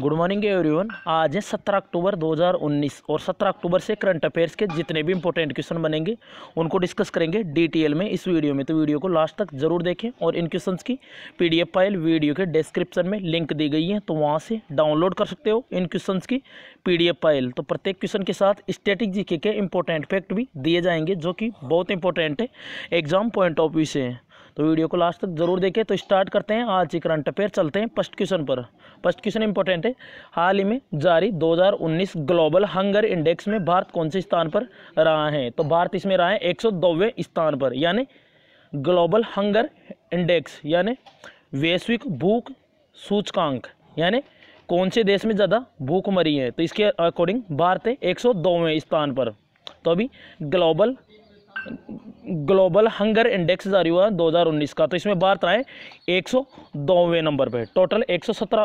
good morning everyone आज है 17 अक्टूबर 2019 और 17 अक्टूबर से करंट अफेयर्स के जितने भी इंपॉर्टेंट क्वेश्चन बनेंगे उनको डिस्कस करेंगे डिटेल में इस वीडियो में तो वीडियो को लास्ट तक जरूर देखें और इन क्वेश्चन की पीडीएफ फाइल वीडियो के डिस्क्रिप्शन में लिंक दी गई है तो वहाँ से डाउनलोड कर सकते हो इन क्वेश्चन की पी फाइल तो प्रत्येक क्वेश्चन के साथ स्टेटिक जी के इंपॉर्टेंट फैक्ट भी दिए जाएंगे जो कि बहुत इंपॉर्टेंट है एग्जाम पॉइंट ऑफ व्यू से हैं तो वीडियो को लास्ट तक जरूर देखें तो स्टार्ट करते हैं आज ही करंट अफेयर चलते हैं फर्स्ट क्वेश्चन पर फर्स्ट क्वेश्चन इंपॉर्टेंट है हाल ही में जारी 2019 ग्लोबल हंगर इंडेक्स में भारत कौन से स्थान पर रहा है तो भारत इसमें रहा है एक स्थान पर यानी ग्लोबल हंगर इंडेक्स यानी वैश्विक भूख सूचकांक यानी कौन से देश में ज़्यादा भूख मरी है तो इसके अकॉर्डिंग भारत है एक स्थान पर तो अभी ग्लोबल ग्लोबल हंगर इंडेक्स जारी हुआ 2019 का तो इसमें भारत आए एक सौ नंबर पे टोटल 117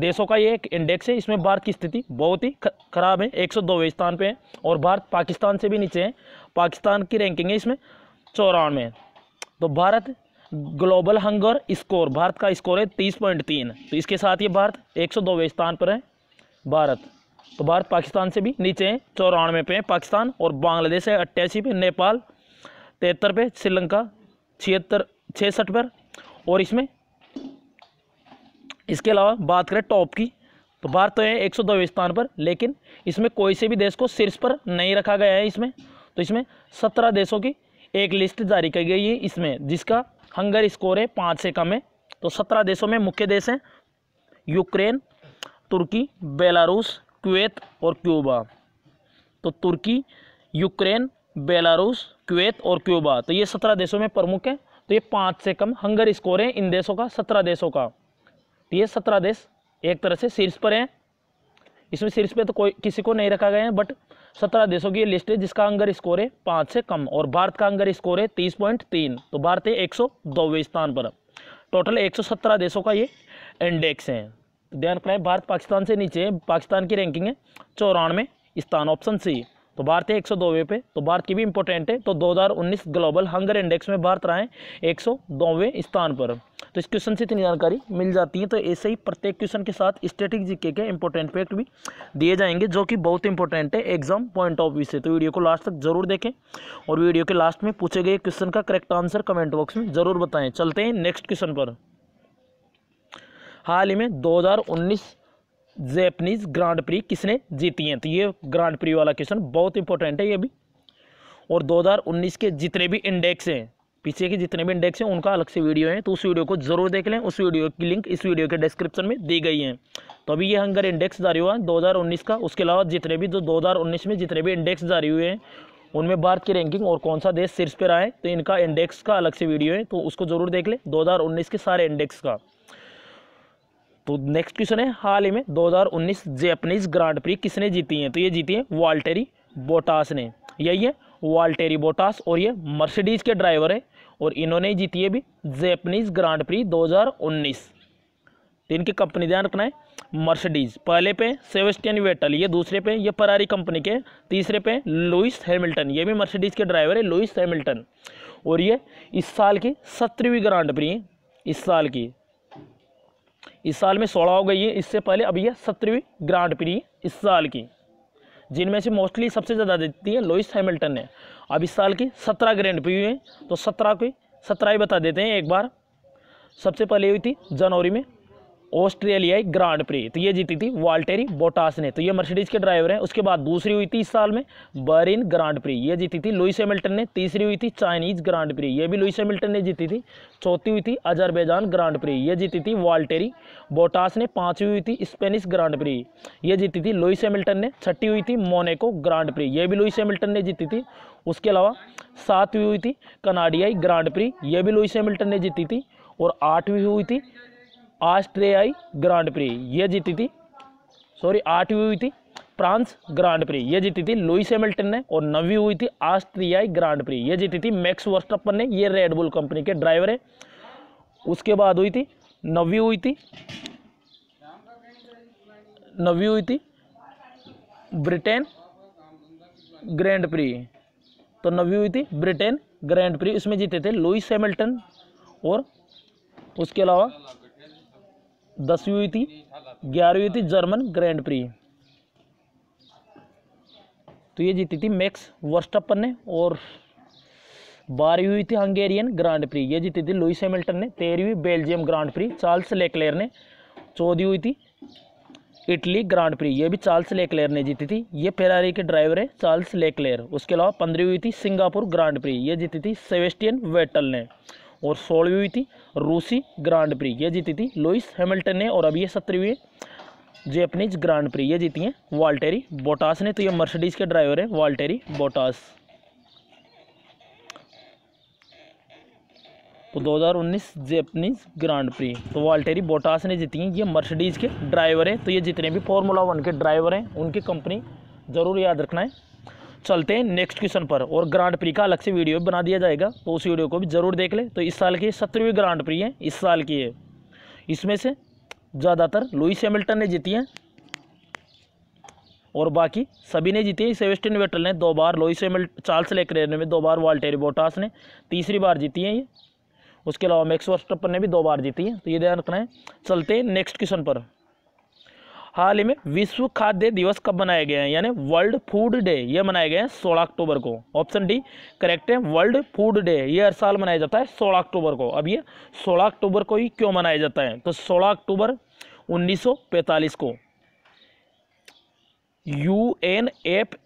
देशों का ये एक इंडेक्स है इसमें भारत की स्थिति बहुत ही खराब है एक सौ स्थान पे है और भारत पाकिस्तान से भी नीचे है पाकिस्तान की रैंकिंग है इसमें चौरानवे तो Bharat global hunger score Bharat का स्कोर है तीस पॉइंट तीन तो इसके साथ ये भारत एक सौ स्थान पर है भारत तो भारत पाकिस्तान से भी नीचे है चौरानवे पे है पाकिस्तान और बांग्लादेश है अट्ठासी पे नेपाल तिहत्तर पे श्रीलंका छिहत्तर छसठ पर और इसमें इसके अलावा बात करें टॉप की तो भारत तो है एक स्थान पर लेकिन इसमें कोई से भी देश को शीर्ष पर नहीं रखा गया है इसमें तो इसमें सत्रह देशों की एक लिस्ट जारी की गई है इसमें जिसका हंगर स्कोर है पाँच से कम है तो सत्रह देशों में मुख्य देश हैं यूक्रेन तुर्की बेलारूस कुवैत और क्यूबा तो तुर्की यूक्रेन बेलारूस क्वेत और क्यूबा तो ये सत्रह देशों में प्रमुख हैं तो ये पाँच से कम हंगर स्कोर है इन देशों का सत्रह देशों का तो ये सत्रह देश एक तरह से शीर्ष पर हैं इसमें शीर्ष पे तो कोई किसी को नहीं रखा गया है बट सत्रह देशों की ये लिस्ट है जिसका अंगर स्कोर है पाँच से कम और भारत का अंगर स्कोर है तीस पॉइंट तीन तो भारत है एक सौ दौवे स्थान पर टोटल एक सौ सत्रह देशों का ये इंडेक्स है ध्यान रखना है भारत पाकिस्तान से नीचे है पाकिस्तान की रैंकिंग है चौरानवे स्थान ऑप्शन सी तो भारत है दोवे पे तो भारत की भी इंपॉर्टेंट है तो 2019 ग्लोबल हंगर इंडेक्स में भारत रहा है एक स्थान पर तो इस क्वेश्चन से इतनी जानकारी मिल जाती है तो ऐसे ही प्रत्येक क्वेश्चन के साथ स्टेटिक जीके के इंपॉर्टेंट फैक्ट भी दिए जाएंगे जो कि बहुत इंपॉर्टेंट है एग्जाम पॉइंट ऑफ व्यू से तो वीडियो को लास्ट तक जरूर देखें और वीडियो के लास्ट में पूछे गए क्वेश्चन का करेक्ट आंसर कमेंट बॉक्स में जरूर बताएं चलते हैं नेक्स्ट क्वेश्चन पर हाल ही में दो जैपनीज़ ग्रांड प्री किसने जीती हैं तो ये ग्रांड प्री वाला क्वेश्चन बहुत इंपॉर्टेंट है ये भी और 2019 के जितने भी इंडेक्स हैं पीछे के जितने भी इंडेक्स हैं उनका अलग से वीडियो है तो उस वीडियो को जरूर देख लें उस वीडियो की लिंक इस वीडियो के डिस्क्रिप्शन में दी गई है तो अभी ये हंगर इंडेक्स जारी हुआ है दो हज़ार उन्नीस का उसके अलावा जितने भी जो दो हज़ार उन्नीस में जितने भी इंडेक्स जारी हुए हैं उनमें भारत की रैंकिंग और कौन सा देश शीर्ष पर आए तो इनका इंडेक्स का अलग से वीडियो है तो उसको जरूर देख लें दो हज़ार उन्नीस के सारे इंडेक्स का तो नेक्स्ट क्वेश्चन है हाल ही में 2019 जैपनीज ग्रांड प्री किसने जीती है तो ये जीती है वाल्टेरी बोटास ने यही है वाल्टेरी बोटास और ये मर्सिडीज के ड्राइवर है और इन्होंने ही जीती है भी जैपनीज ग्रांड प्री 2019 तो इनकी कंपनी ध्यान रखना है मर्सिडीज पहले पे सेवेस्टियन वेटल ये दूसरे पे ये परारी कंपनी के तीसरे पे लुइस हेमिल्टन ये भी मर्सिडीज के ड्राइवर है लुइस हैमिल्टन और ये इस साल की सत्रहवीं ग्रांड प्री इस साल की इस साल में सोलह हो गई है इससे पहले अभी है सत्रहवीं ग्रांड प्री इस साल की जिनमें से मोस्टली सबसे ज़्यादा देती है लोइस हैमिल्टन ने अब इस साल की सत्रह ग्रैंड प्री है तो सत्रह की सत्रह ही बता देते हैं एक बार सबसे पहले हुई थी जनवरी में ऑस्ट्रेलियाई ग्रांड प्री तो ये जीती थी वाल्टेरी बोटास ने तो ये मर्सिडीज के ड्राइवर हैं उसके बाद दूसरी हुई थी इस साल में बरिन ग्रांड प्री ये जीती थी लुइस हेमिल्टन ने तीसरी हुई थी चाइनीज ग्रांड प्री ये भी लुइस हेमिल्टन ने जीती थी चौथी हुई थी अजरबैजान ग्रांड प्री ये जीती थी वाल्टेरी बोटास ने पाँचवीं हुई थी स्पेनिश ग्रांड प्री ये जीती थी लुइस हेमिल्टन ने छठी हुई थी मोनेको ग्रांड प्री ये भी लुइस हेमिल्टन ने जीती थी उसके अलावा सातवीं हुई थी कनाडियाई ग्रांड प्री ये भी लुइस हेमिल्टन ने जीती थी और आठवीं हुई थी ऑस्ट्रियाई ग्रांड प्री ये जीती थी सॉरी आठवीं हुई थी फ्रांस ग्रांड प्री ये जीती थी लुइस हेमिल्टन ने और नवी हुई थी ऑस्ट्रियाई ग्रांड प्री ये जीती थी मैक्स वर्स्टअपन ने ये रेडबुल कंपनी के ड्राइवर है उसके बाद हुई थी नवी हुई थी नवी हुई थी ब्रिटेन ग्रैंड प्री तो नवी हुई थी ब्रिटेन ग्रैंड प्री इसमें जीते थे लुइस हेमिल्टन और उसके अलावा दसवीं हुई थी ग्यारहवीं हुई थी जर्मन ग्रैंड प्री तो ये जीती थी मैक्स वर्स्टअपन ने और बारहवीं हुई थी हंगेरियन ग्रांड प्री ये जीती थी लुइस हेमिल्टन ने तेरहवीं Belgium grand prix Charles Leclerc ने चौदहवीं हुई थी इटली ग्रांड प्री ये भी चार्ल्स लेक्लेयर ने जीती थी ये फेरारी के ड्राइवर है चार्ल्स लेक्लेयर उसके अलावा पंद्रहवीं हुई थी सिंगापुर ग्रांड प्री ये जीती थी सेवेस्टियन वेटल ने और सोलहवीं हुई थी रूसी ग्रांड प्री ये जीती थी लुइस हैमिल्टन ने और अभी ये सत्रहवीं है जो अपनी ग्रांड प्री ये जीती हैं वाल्टेरी बोटास ने तो ये मर्सिडीज़ के ड्राइवर है वाल्टेरी बोटास तो 2019 हज़ार जेपनीज ग्रांड प्री तो वाल्टेरी बोटास ने जीती हैं ये मर्सिडीज़ के ड्राइवर हैं तो ये जितने भी फॉर्मूला वन के ड्राइवर हैं उनकी कंपनी ज़रूर याद रखना है चलते हैं नेक्स्ट क्वेश्चन पर और ग्रांड प्री का अलग से वीडियो भी बना दिया जाएगा तो उस वीडियो को भी ज़रूर देख ले तो इस साल की सत्रहवीं ग्रांड प्री है इस साल की है इसमें से ज़्यादातर लुइस हेमिल्टन ने जीती हैं और बाकी सभी ने जीती है सेवेस्टिन वेटल ने दो बार लुइस हेमिल चार्ल्स लेकर में दो बार वाल्टेरी बोटास ने तीसरी बार जीती है ये उसके अलावा मैक्स वर्स्टपन ने भी दो बार जीती है तो ये ध्यान रखना है चलते हैं नेक्स्ट क्वेश्चन पर हाल ही में विश्व खाद्य दिवस कब मनाया गया है यानी वर्ल्ड फूड डे ये मनाया गया है सोलह अक्टूबर को ऑप्शन डी करेक्ट है वर्ल्ड फूड डे ये हर साल मनाया जाता है सोलह अक्टूबर को अब ये सोलह अक्टूबर को ही क्यों मनाया जाता है तो सोलह अक्टूबर उन्नीस को U N F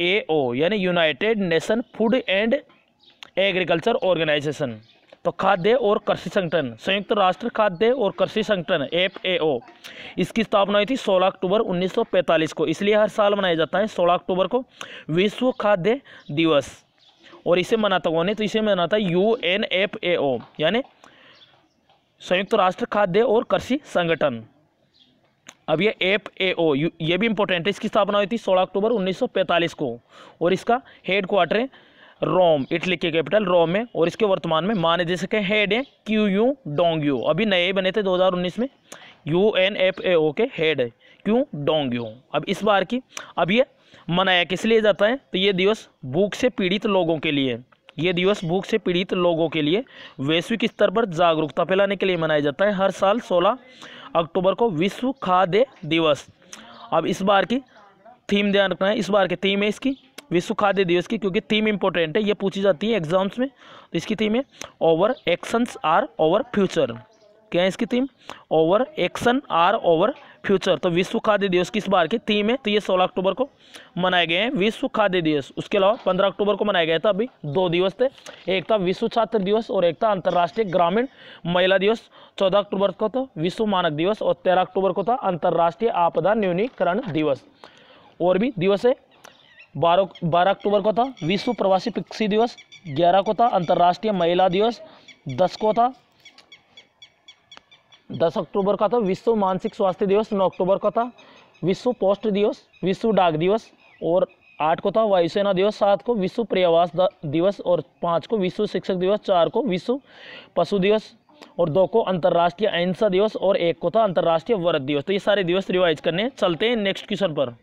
A O यानी United Nation food and agriculture organisation तो खाद्य और कृषि संगठन संयुक्त राष्ट्र खाद्य और कृषि संगठन एफ इसकी स्थापना हुई थी 16 अक्टूबर 1945 को इसलिए हर साल मनाया जाता है 16 अक्टूबर को विश्व खाद्य दिवस और इसे मनाता कौन है तो इसे मनाता है यू यानी संयुक्त राष्ट्र खाद्य और कृषि संगठन अब ये एफ ए ओ ये भी इंपॉर्टेंट है इसकी स्थापना हुई थी 16 अक्टूबर 1945 को और इसका हेड क्वार्टर है रोम इटली के कैपिटल रोम में और इसके वर्तमान में महानिदेशक हेड है क्यू यू डोंग यू अभी नए बने थे 2019 में U N F A O के हेड है क्यू डोंग यू अब इस बार की अब ये मनाया किस लिए जाता है तो ये दिवस भूख से पीड़ित लोगों के लिए ये दिवस भूख से पीड़ित लोगों के लिए वैश्विक स्तर पर जागरूकता फैलाने के लिए मनाया जाता है हर साल 16 अक्टूबर को विश्व खाद्य दिवस अब इस बार की थीम ध्यान रखना है इस बार की थीम है इसकी विश्व खाद्य दिवस की क्योंकि थीम इंपॉर्टेंट है ये पूछी जाती है एग्जाम्स में तो इसकी थीम है our actions are our future क्या है इसकी theme our action are our future तो विश्व खाद्य दिवस किस बार की थीम है तो ये 16 अक्टूबर को मनाए गए हैं विश्व खाद्य दिवस उसके अलावा 15 अक्टूबर को मनाया गया था अभी दो दिवस थे एक था विश्व छात्र दिवस और एक था अंतर्राष्ट्रीय ग्रामीण महिला दिवस 14 अक्टूबर को था विश्व मानक दिवस और तेरह अक्टूबर को था अंतर्राष्ट्रीय आपदा न्यूनीकरण दिवस और भी दिवस है बारह बारह अक्टूबर को था विश्व प्रवासी पक्षी दिवस ग्यारह को था अंतर्राष्ट्रीय महिला दिवस दस को था दस अक्टूबर का था विश्व मानसिक स्वास्थ्य दिवस नौ अक्टूबर का था विश्व पोस्ट दिवस विश्व डाक दिवस और आठ को था वायुसेना दिवस सात को विश्व प्रयावास दिवस और पाँच को विश्व शिक्षक दिवस चार को विश्व पशु दिवस और दो को अंतर्राष्ट्रीय अहिंसा दिवस और एक को था अंतर्राष्ट्रीय वर्ग दिवस तो ये सारे दिवस रिवाइज करने चलते हैं नेक्स्ट क्वेश्चन पर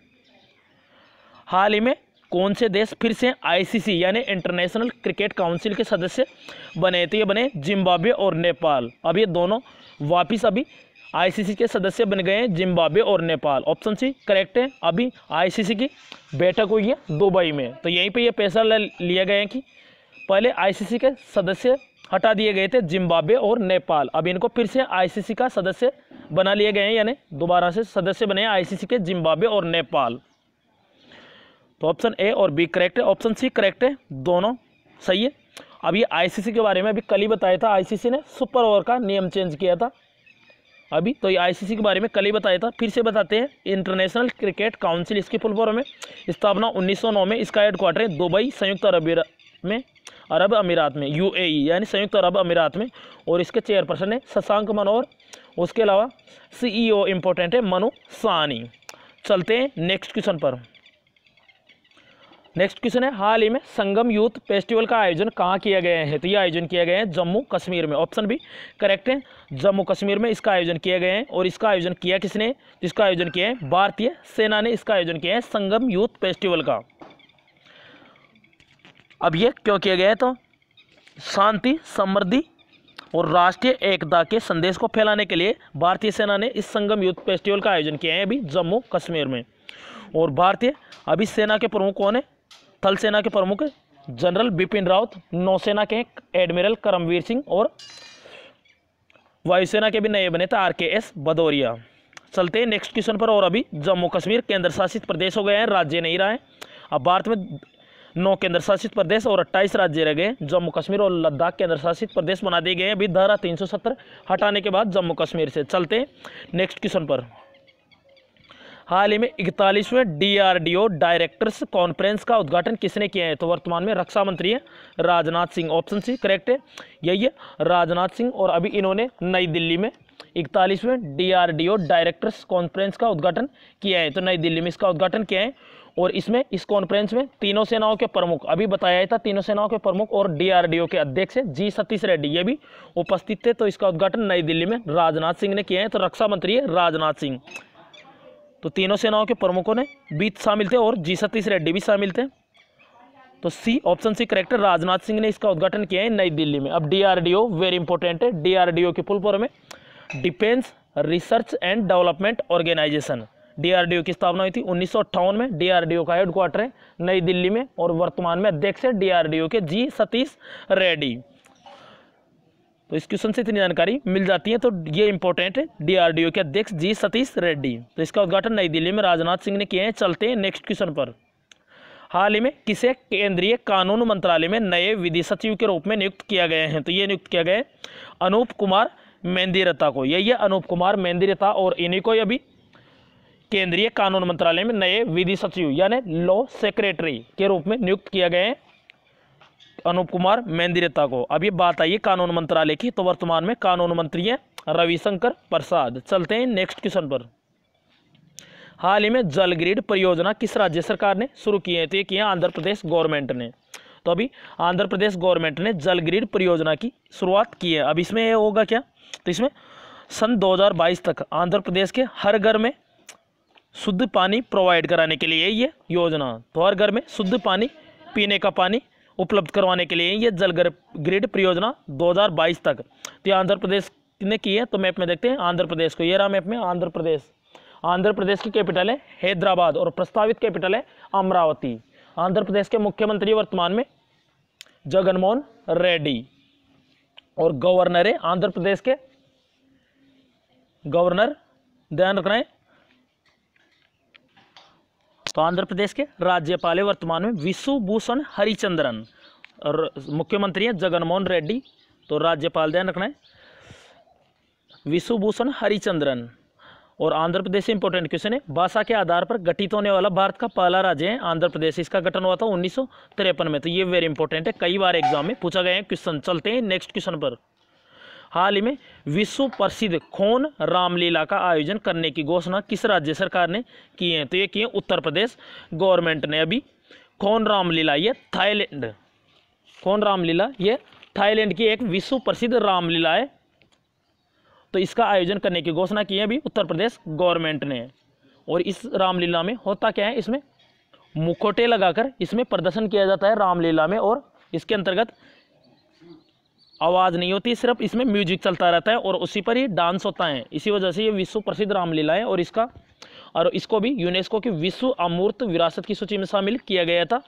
हाल ही में कौन से देश फिर से आईसीसी यानी इंटरनेशनल क्रिकेट काउंसिल के सदस्य बने तो ये बने जिम्बाब्वे और नेपाल अब ये दोनों वापस अभी आईसीसी के सदस्य बन गए हैं जिम्बाब्वे और नेपाल ऑप्शन सी करेक्ट है अभी आईसीसी की बैठक हुई है दुबई में तो यहीं पे ये फैसला लिया गया है कि पहले आईसीसी के सदस्य हटा दिए गए थे जिम्बाब्वे और नेपाल अब इनको फिर से आईसीसी का सदस्य बना लिए गए हैं यानी दोबारा से सदस्य बने हैं आईसीसी के जिम्बाब्वे और नेपाल तो ऑप्शन ए और बी करेक्ट है ऑप्शन सी करेक्ट है दोनों सही है अब ये आईसीसी के बारे में अभी कल ही बताया था आईसीसी ने सुपर ओवर का नियम चेंज किया था अभी तो ये आईसीसी के बारे में कल ही बताया था फिर से बताते हैं इंटरनेशनल क्रिकेट काउंसिल इसकी फुल फॉर्म है स्थापना 1909 में इसका हेडक्वार्टर है दुबई संयुक्त अरब में अरब अमीरात में यू e, यानी संयुक्त अरब अमीरात में और इसके चेयरपर्सन है शशांक मनोहर उसके अलावा सी इम्पोर्टेंट e है मनु सानी चलते हैं नेक्स्ट क्वेश्चन पर नेक्स्ट क्वेश्चन है हाल ही में संगम यूथ फेस्टिवल का आयोजन कहाँ किया गया है तो ये आयोजन किया गया है जम्मू कश्मीर में ऑप्शन भी करेक्ट है जम्मू कश्मीर में इसका आयोजन किया गया है और इसका आयोजन किया किसने जिसका आयोजन किया है भारतीय सेना ने इसका आयोजन किया है संगम यूथ फेस्टिवल का अब ये क्यों किया गया है तो शांति समृद्धि और राष्ट्रीय एकता के संदेश को फैलाने के लिए भारतीय सेना ने इस संगम यूथ फेस्टिवल का आयोजन किया है अभी जम्मू कश्मीर में और भारतीय अभी सेना के प्रमुख कौन है थल सेना के प्रमुख जनरल बिपिन रावत नौसेना के एडमिरल करमवीर सिंह और वायुसेना के भी नए बने थे आर के एस भदौरिया चलते हैं नेक्स्ट क्वेश्चन पर और अभी जम्मू कश्मीर केंद्र शासित प्रदेश हो गए हैं राज्य नहीं रहा है अब भारत में नौ केंद्र शासित प्रदेश और अट्ठाईस राज्य रह गए जम्मू कश्मीर और लद्दाख केंद्र शासित प्रदेश बना दिए गए हैं अभी धारा तीन हटाने के बाद जम्मू कश्मीर से चलते हैं नेक्स्ट क्वेश्चन पर हाल ही में इकतालीसवें डीआरडीओ डायरेक्टर्स कॉन्फ्रेंस का उद्घाटन किसने किया है तो वर्तमान में रक्षा मंत्री है Rajnath Singh option C correct है यही है राजनाथ सिंह और अभी इन्होंने नई दिल्ली में इकतालीसवें डीआरडीओ डायरेक्टर्स कॉन्फ्रेंस का उद्घाटन किया है तो नई दिल्ली में इसका उद्घाटन किया है और इसमें इस कॉन्फ्रेंस में तीनों सेनाओं के प्रमुख अभी बताया था तीनों सेनाओं के प्रमुख और डीआरडीओ के अध्यक्ष जी सतीश रेड्डी ये भी उपस्थित थे तो इसका उद्घाटन नई दिल्ली में राजनाथ सिंह ने किया है तो रक्षा मंत्री है राजनाथ सिंह तो तीनों सेनाओं के प्रमुखों ने बीत शामिल थे और जी सतीश रेड्डी भी शामिल थे तो C option C correct Rajnath Singh ने इसका उद्घाटन किया है नई दिल्ली में अब डीआरडीओ वेरी इंपॉर्टेंट है डीआरडीओ के फुल फॉर्म है defence research and development organisation DRDO की स्थापना हुई थी उन्नीस में डीआरडीओ का हेडक्वार्टर है नई दिल्ली में और वर्तमान में अध्यक्ष है डीआरडीओ के जी सतीश रेड्डी तो इस क्वेश्चन से इतनी जानकारी मिल जाती है तो ये इंपॉर्टेंट है डीआरडीओ के अध्यक्ष जी सतीश रेड्डी तो इसका उद्घाटन नई दिल्ली में राजनाथ सिंह ने किए हैं चलते हैं नेक्स्ट क्वेश्चन पर हाल ही में किसे केंद्रीय कानून मंत्रालय में नए विधि सचिव के रूप में नियुक्त किया गया है तो ये नियुक्त किया गया है अनूप कुमार मेहंदीरता को यही है अनूप कुमार मेहंदीरता और इन्हीं को अभी केंद्रीय कानून मंत्रालय में नए विधि सचिव यानी लॉ सेक्रेटरी के रूप में नियुक्त किया गया है अनूप कुमार मेहंदिरेता को अब ये बात आई कानून मंत्रालय की तो वर्तमान में कानून मंत्री हैं रविशंकर प्रसाद चलते हैं नेक्स्ट क्वेश्चन पर हाल ही में जल ग्रिड परियोजना किस राज्य सरकार ने शुरू किए थे तो किया आंध्र प्रदेश गवर्नमेंट ने तो अभी आंध्र प्रदेश गवर्नमेंट ने जल ग्रिड परियोजना की शुरुआत की है अब इसमें यह होगा क्या तो इसमें सन 2022 तक आंध्र प्रदेश के हर घर में शुद्ध पानी प्रोवाइड कराने के लिए ये योजना तो हर घर में शुद्ध पानी पीने का पानी उपलब्ध करवाने के लिए ये जल ग्रिड परियोजना 2022 तक तो ये आंध्र प्रदेश ने की है तो मैप में देखते हैं आंध्र प्रदेश को ये रहा मैप में आंध्र प्रदेश आंध्र प्रदेश की कैपिटल है हैदराबाद और प्रस्तावित कैपिटल है अमरावती आंध्र प्रदेश के मुख्यमंत्री वर्तमान में जगनमोहन रेड्डी और गवर्नर है आंध्र प्रदेश के गवर्नर ध्यान रखना है तो आंध्र प्रदेश के राज्यपाल है वर्तमान में विश्वभूषण हरिचंद्रन और मुख्यमंत्री हैं जगनमोहन रेड्डी तो राज्यपाल ध्यान रखना है विश्वभूषण हरिचंद्रन और आंध्र प्रदेश से इंपॉर्टेंट क्वेश्चन है भाषा के आधार पर गठित होने वाला भारत का पहला राज्य है आंध्र प्रदेश इसका गठन हुआ था उन्नीस में तो ये वेरी इंपॉर्टेंट है कई बार एग्जाम में पूछा गया है क्वेश्चन चलते हैं नेक्स्ट क्वेश्चन पर हाल ही में विश्व प्रसिद्ध खोन रामलीला का आयोजन करने की घोषणा किस राज्य सरकार ने की है तो ये किए उत्तर प्रदेश गवर्नमेंट ने अभी खोन रामलीला ये थाईलैंड खोन रामलीला ये थाईलैंड की एक विश्व प्रसिद्ध रामलीला है तो इसका आयोजन करने की घोषणा की है अभी उत्तर प्रदेश गवर्नमेंट ने और इस रामलीला में होता क्या है इसमें मुखोटे लगाकर इसमें प्रदर्शन किया जाता है रामलीला में और इसके अंतर्गत आवाज़ नहीं होती सिर्फ इसमें म्यूजिक चलता रहता है और उसी पर ही डांस होता है इसी वजह से ये विश्व प्रसिद्ध रामलीला है और इसका और इसको भी यूनेस्को की विश्व अमूर्त विरासत की सूची में शामिल किया गया था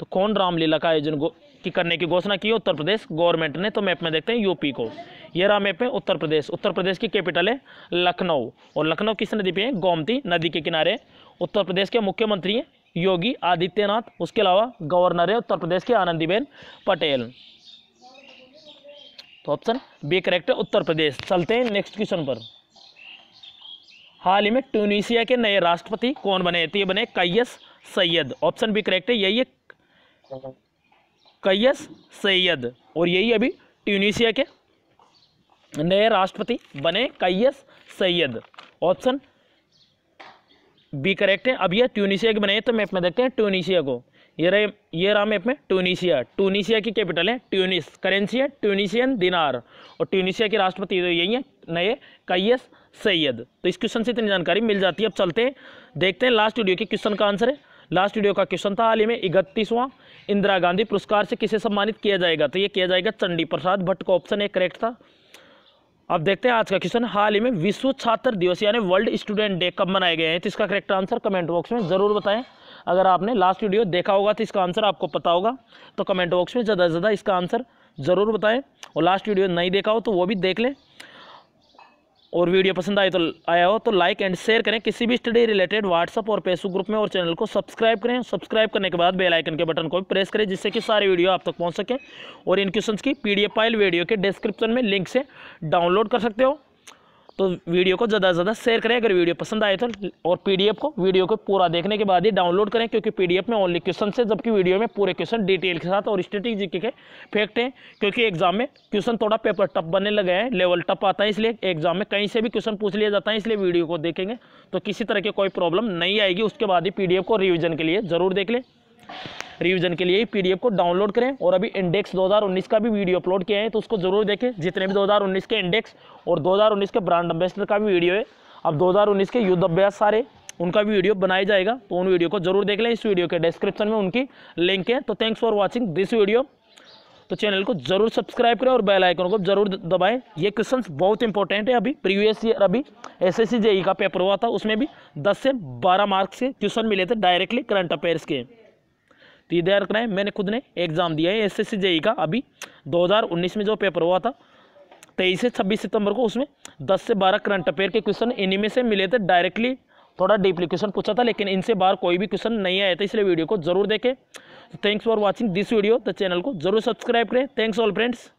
तो कौन रामलीला का आयोजन की करने की घोषणा की उत्तर प्रदेश गवर्नमेंट ने तो मैप में देखते हैं यूपी को यह रहा मैप है उत्तर प्रदेश उत्तर प्रदेश की कैपिटल है लखनऊ और लखनऊ किस नदी पर है गोमती नदी के किनारे उत्तर प्रदेश के मुख्यमंत्री हैं योगी आदित्यनाथ उसके अलावा गवर्नर है उत्तर प्रदेश के आनंदीबेन पटेल तो ऑप्शन बी करेक्ट है उत्तर प्रदेश चलते हैं नेक्स्ट क्वेश्चन पर हाल ही में ट्यूनिशिया के नए राष्ट्रपति कौन बने तो ये बने Kais Saied option B correct है यही है कैयस सैयद और यही अभी ट्यूनिशिया के नए राष्ट्रपति बने Kais Saied option B correct है अब ये ट्यूनिशिया के बने तो मैप में देखते हैं ट्यूनिशिया को ये रहे ये रहा मैप में ट्यूनिशिया ट्यूनिशिया की कैपिटल है ट्यूनिस करेंसी है ट्यूनिशियन दिनार और ट्यूनिशिया के राष्ट्रपति तो यही है नए कैस सैयद तो इस क्वेश्चन से इतनी जानकारी मिल जाती है अब चलते हैं देखते हैं लास्ट वीडियो के क्वेश्चन का आंसर है लास्ट वीडियो का क्वेश्चन था हाल ही में इकतीसवां इंदिरा गांधी पुरस्कार से किसे सम्मानित किया जाएगा तो ये किया जाएगा चंडी प्रसाद भट्ट का ऑप्शन एक करेक्ट था अब देखते हैं आज का क्वेश्चन हाल ही में विश्व छात्र दिवस यानी वर्ल्ड स्टूडेंट डे कब मनाए गए हैं तो इसका करेक्ट आंसर कमेंट बॉक्स में जरूर बताएं अगर आपने लास्ट वीडियो देखा होगा तो इसका आंसर आपको पता होगा तो कमेंट बॉक्स में ज़्यादा से ज़्यादा इसका आंसर ज़रूर बताएं और लास्ट वीडियो नहीं देखा हो तो वो भी देख लें और वीडियो पसंद आए तो आया हो तो लाइक एंड शेयर करें किसी भी स्टडी रिलेटेड व्हाट्सअप और फेसबुक ग्रुप में और चैनल को सब्सक्राइब करें सब्सक्राइब करने के बाद बेल आइकन के बटन को भी प्रेस करें जिससे कि सारे वीडियो आप तक पहुंच सके और इन क्वेश्चन की पीडीएफ फाइल वीडियो के डिस्क्रिप्शन में लिंक से डाउनलोड कर सकते हो तो वीडियो को ज़्यादा से ज़्यादा शेयर करें अगर वीडियो पसंद आए तो और पीडीएफ को वीडियो को पूरा देखने के बाद ही डाउनलोड करें क्योंकि पीडीएफ में ओनली क्वेश्चन है जबकि वीडियो में पूरे क्वेश्चन डिटेल के साथ और स्टेटिक जी के फैक्ट हैं क्योंकि एग्जाम में क्वेश्चन थोड़ा पेपर टप बनने लगे हैं लेवल टप आता है इसलिए एग्जाम में कहीं से भी क्वेश्चन पूछ लिया जाता है इसलिए वीडियो को देखेंगे तो किसी तरह की कोई प्रॉब्लम नहीं आएगी उसके बाद ही पी को रिविजन के लिए ज़रूर देख लें रिविजन के लिए ही पीडीएफ को डाउनलोड करें और अभी इंडेक्स 2019 का भी वीडियो अपलोड किया है तो उसको जरूर देखें जितने भी 2019 के इंडेक्स और 2019 के ब्रांड अम्बेसडर का भी वीडियो है अब 2019 के युद्ध अभ्यास सारे उनका भी वीडियो बनाया जाएगा तो उन वीडियो को जरूर देख लें इस वीडियो के डिस्क्रिप्शन में उनकी लिंक है तो thanks for watching this video तो चैनल को जरूर सब्सक्राइब करें और बेल आइकन को जरूर दबाएं ये क्वेश्चंस बहुत इंपॉर्टेंट है अभी प्रीवियस ईयर अभी एस एस e का पेपर हुआ था उसमें भी 10 से 12 मार्क्स के क्वेश्चन मिले थे डायरेक्टली करंट अफेयर्स के तो ये रखना है मैंने खुद ने एग्ज़ाम दिया है एस एस जेई का अभी 2019 में जो पेपर हुआ था तेईस से छब्बीस सितंबर को उसमें दस से बारह करंट अफेयर के क्वेश्चन इन्हीं में से मिले थे डायरेक्टली थोड़ा डीपली क्वेश्चन पूछा था लेकिन इनसे बाहर कोई भी क्वेश्चन नहीं आया था इसलिए वीडियो को जरूर देखें thanks for watching this video the channel को जरूर सब्सक्राइब करें थैंक्स ऑल फ्रेंड्स